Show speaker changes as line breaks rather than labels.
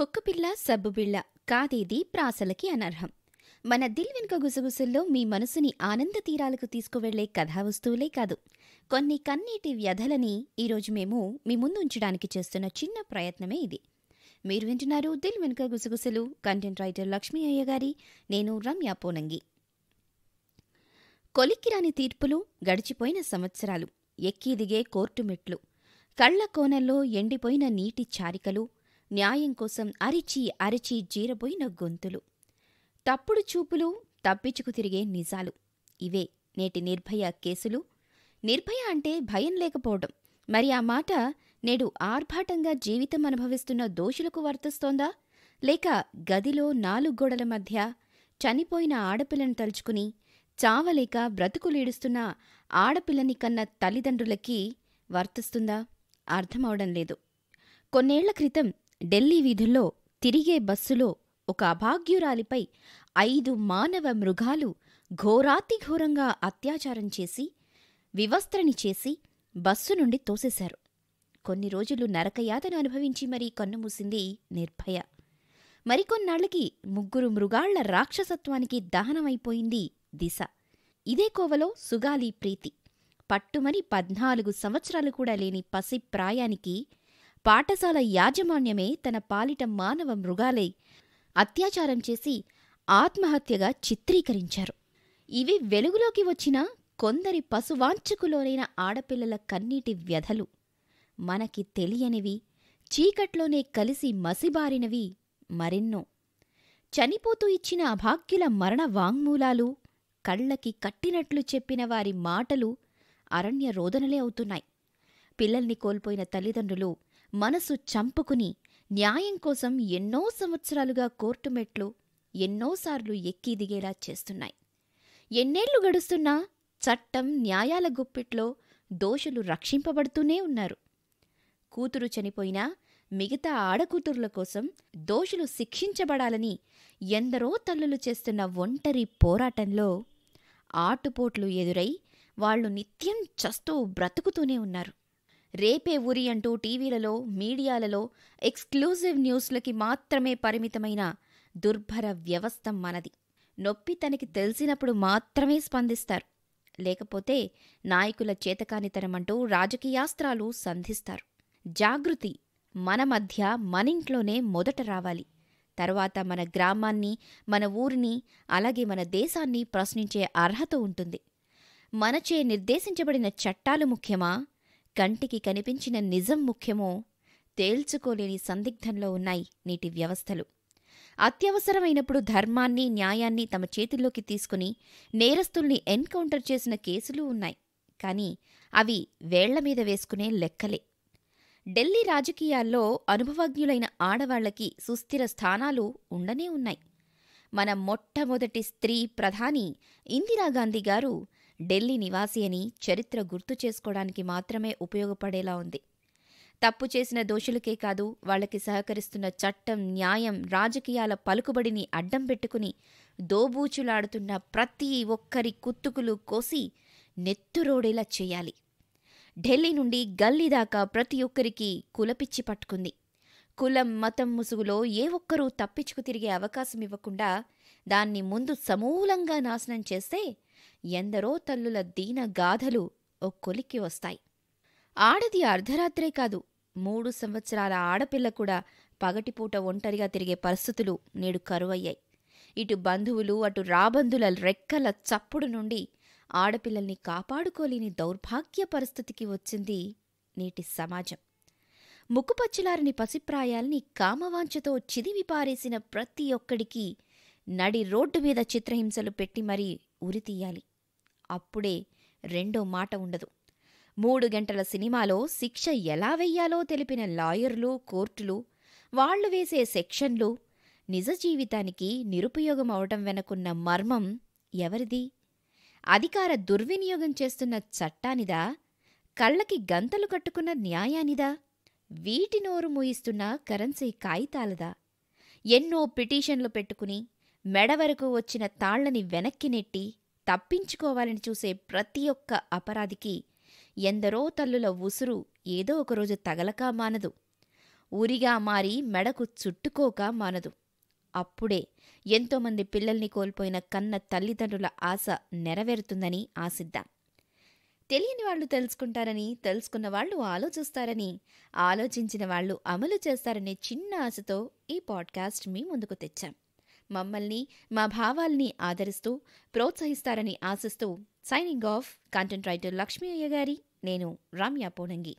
కుక్కపిల్ల సబ్బుబిళ్ళ కాదేది ప్రాసలకి అనర్హం మన దిల్ వెనుక గుసగుసల్లో మీ మనసుని ఆనంద తీరాలకు తీసుకువెళ్లే కథావస్తువులే కాదు కొన్ని కన్నీటి వ్యధలని ఈరోజు మేము మీ ముందు ఉంచడానికి చేస్తున్న చిన్న ప్రయత్నమే ఇది మీరు వింటున్నారు దిల్ వెనుక గుసగుసలు కంటెంట్ రైటర్ లక్ష్మీ అయ్య గారి నేను రమ్య పోనంగి కొలిక్కిరాని తీర్పులు గడిచిపోయిన సంవత్సరాలు ఎక్కి దిగే కోర్టు మెట్లు కళ్ల కోనల్లో ఎండిపోయిన నీటి చారికలు న్యాయం కోసం అరిచి అరిచి జీరబోయిన గొంతులు తప్పుడు చూపులు తప్పించుకు తిరిగే నిజాలు ఇవే నేటి నిర్భయ కేసులు నిర్భయ అంటే భయం లేకపోవడం మరి ఆ మాట నేడు ఆర్భాటంగా జీవితం అనుభవిస్తున్న దోషులకు వర్తిస్తోందా లేక గదిలో నాలుగు గోడల మధ్య చనిపోయిన ఆడపిల్లను తలుచుకుని చావలేక బ్రతుకులీడుస్తున్న ఆడపిల్లని కన్న తల్లిదండ్రులకి వర్తిస్తుందా అర్థమవడం లేదు కొన్నేళ్ల క్రితం ఢిల్లీ వీధుల్లో తిరిగే బస్సులో ఒక అభాగ్యురాలిపై ఐదు మానవ మృగాలు ఘోరాతిఘోరంగా అత్యాచారం చేసి వివస్త్రని చేసి బస్సు నుండి తోసేశారు కొన్ని రోజులు నరకయాతను అనుభవించి మరీ కన్నుమూసింది నిర్భయ మరికొన్నాళ్లకి ముగ్గురు మృగాళ్ల రాక్షసత్వానికి దహనమైపోయింది దిశ ఇదే కోవలో సుగాలి ప్రీతి పట్టుమని పద్నాలుగు సంవత్సరాలు కూడా లేని పసి ప్రాయానికి పాఠశాల యాజమాన్యమే తన పాలిట మానవ మృగాలై అత్యాచారం చేసి ఆత్మహత్యగా చిత్రీకరించారు ఇవి వెలుగులోకి వచ్చిన కొందరి పశువాంచకులోనైన ఆడపిల్లల కన్నీటి వ్యధలు మనకి తెలియనివి చీకట్లోనే కలిసి మసిబారినవి మరెన్నో చనిపోతూ ఇచ్చిన అభాగ్యుల మరణ వాంగ్మూలాలు కళ్ళకి కట్టినట్లు చెప్పిన వారి మాటలు అరణ్య రోదనలే అవుతున్నాయి పిల్లల్ని కోల్పోయిన తల్లిదండ్రులు మనసు చంపుకుని న్యాయం కోసం ఎన్నో సంవత్సరాలుగా కోర్టు మెట్లు ఎన్నోసార్లు ఎక్కి దిగేలా చేస్తున్నాయి ఎన్నేళ్లు గడుస్తున్నా చట్టం న్యాయాల గుప్పిట్లో దోషులు రక్షింపబడుతూనే ఉన్నారు కూతురు చనిపోయినా మిగతా ఆడకూతురుల కోసం దోషులు శిక్షించబడాలని ఎందరో తల్లులు చేస్తున్న ఒంటరి పోరాటంలో ఆటుపోట్లు ఎదురై వాళ్ళు నిత్యం చస్తూ బ్రతుకుతూనే ఉన్నారు రేపే ఊరి అంటూ టీవీలలో మీడియాలలో ఎక్స్క్లూజివ్ న్యూస్లకి మాత్రమే పరిమితమైన దుర్భర వ్యవస్థ మనది నొప్పి తనకి తెలిసినప్పుడు మాత్రమే స్పందిస్తారు లేకపోతే నాయకుల చేతకానితనమంటూ రాజకీయాస్త్రాలు సంధిస్తారు జాగృతి మన మధ్య మనింట్లోనే మొదట రావాలి తర్వాత మన గ్రామాన్ని మన ఊరిని అలాగే మన దేశాన్ని ప్రశ్నించే అర్హత ఉంటుంది మనచే నిర్దేశించబడిన చట్టాలు ముఖ్యమా కంటికి కనిపించిన నిజం ముఖ్యమో తేల్చుకోలేని సందిగ్ధంలో ఉన్నాయి నీటి వ్యవస్థలు అత్యవసరమైనప్పుడు ధర్మాన్ని న్యాయాన్ని తమ చేతుల్లోకి తీసుకుని నేరస్తుల్ని ఎన్కౌంటర్ చేసిన కేసులు ఉన్నాయి కానీ అవి వేళ్లమీద వేసుకునే లెక్కలే ఢిల్లీ రాజకీయాల్లో అనుభవజ్ఞులైన ఆడవాళ్లకి సుస్థిర స్థానాలు ఉండనే ఉన్నాయి మన మొట్టమొదటి స్త్రీ ప్రధాని ఇందిరాగాంధీ గారు ఢిల్లీ నివాసి అని చరిత్ర గుర్తు చేసుకోవడానికి మాత్రమే ఉపయోగపడేలా ఉంది తప్పు చేసిన దోషులకే కాదు వాళ్ళకి సహకరిస్తున్న చట్టం న్యాయం రాజకీయాల పలుకుబడిని అడ్డం పెట్టుకుని దోబూచులాడుతున్న ప్రతి ఒక్కరి కుత్తుకులు కోసి నెత్తురోడేలా చేయాలి ఢిల్లీ నుండి గల్లీ దాకా ప్రతి ఒక్కరికి కులపిచ్చి పట్టుకుంది కులం మతం ముసుగులో ఏ ఒక్కరూ తప్పించుకు తిరిగే అవకాశం ఇవ్వకుండా దాన్ని ముందు సమూలంగా నాశనం చేస్తే ఎందరో తల్లుల దీన గాథలు కొలిక్కి వస్తాయి ఆడది అర్ధరాత్రే కాదు మూడు సంవత్సరాల ఆడపిల్ల కూడా పగటిపూట ఒంటరిగా తిరిగే పరిస్థితులు నేడు కరువయ్యాయి ఇటు బంధువులు అటు రాబంధుల రెక్కల చప్పుడు నుండి ఆడపిల్లల్ని కాపాడుకోలేని దౌర్భాగ్య పరిస్థితికి వచ్చింది నేటి సమాజం ముక్కుపచ్చలారిని పసిప్రాయాల్ని కామవాంఛతో చిదివిపారేసిన ప్రతి ఒక్కడికి నడి రోడ్డు మీద చిత్రహింసలు పెట్టి మరీ ఉరితీయాలి అప్పుడే రెండో మాట ఉండదు మూడు గంటల సినిమాలో శిక్ష ఎలా వెయ్యాలో తెలిపిన లాయర్లు కోర్టులు వాళ్లు వేసే సెక్షన్లు నిజ జీవితానికి నిరుపయోగం అవటం వెనకున్న మర్మం ఎవరిది అధికార దుర్వినియోగం చేస్తున్న చట్టానిదా కళ్ళకి గంతలు కట్టుకున్న న్యాయానిదా వీటి నోరు మూయిస్తున్న కరెన్సీ కాగితాలదా ఎన్నో పిటిషన్లు పెట్టుకుని మెడ వరకు వచ్చిన తాళ్లని వెనక్కి నెట్టి తప్పించుకోవాలని చూసే ప్రతి ఒక్క అపరాధికి ఎందరో తల్లుల ఉసురు ఏదో ఒకరోజు తగలక మానదు ఉరిగా మారి మెడకు చుట్టుకోక మానదు అప్పుడే ఎంతోమంది పిల్లల్ని కోల్పోయిన కన్న తల్లిదండ్రుల ఆశ నెరవేరుతుందని ఆశిద్దాం తెలియని వాళ్ళు తెలుసుకుంటారని తెలుసుకున్న వాళ్లు ఆలోచిస్తారని ఆలోచించిన వాళ్ళు అమలు చేస్తారనే చిన్న ఆశతో ఈ పాడ్కాస్ట్ మీ ముందుకు తెచ్చాం మమ్మల్ని మా భావాల్ని ఆదరిస్తూ ప్రోత్సహిస్తారని ఆశిస్తూ signing off content writer Lakshmi అయ్య గారి నేను రామ్యా పోనంగి